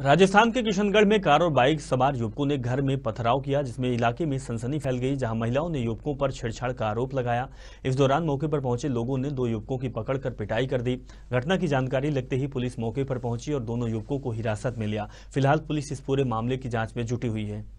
राजस्थान के किशनगढ़ में कार और बाइक सवार युवकों ने घर में पथराव किया जिसमें इलाके में सनसनी फैल गई जहां महिलाओं ने युवकों पर छेड़छाड़ का आरोप लगाया इस दौरान मौके पर पहुंचे लोगों ने दो युवकों की पकड़कर पिटाई कर दी घटना की जानकारी लगते ही पुलिस मौके पर पहुंची और दोनों युवकों को हिरासत में लिया फिलहाल पुलिस इस पूरे मामले की जाँच में जुटी हुई है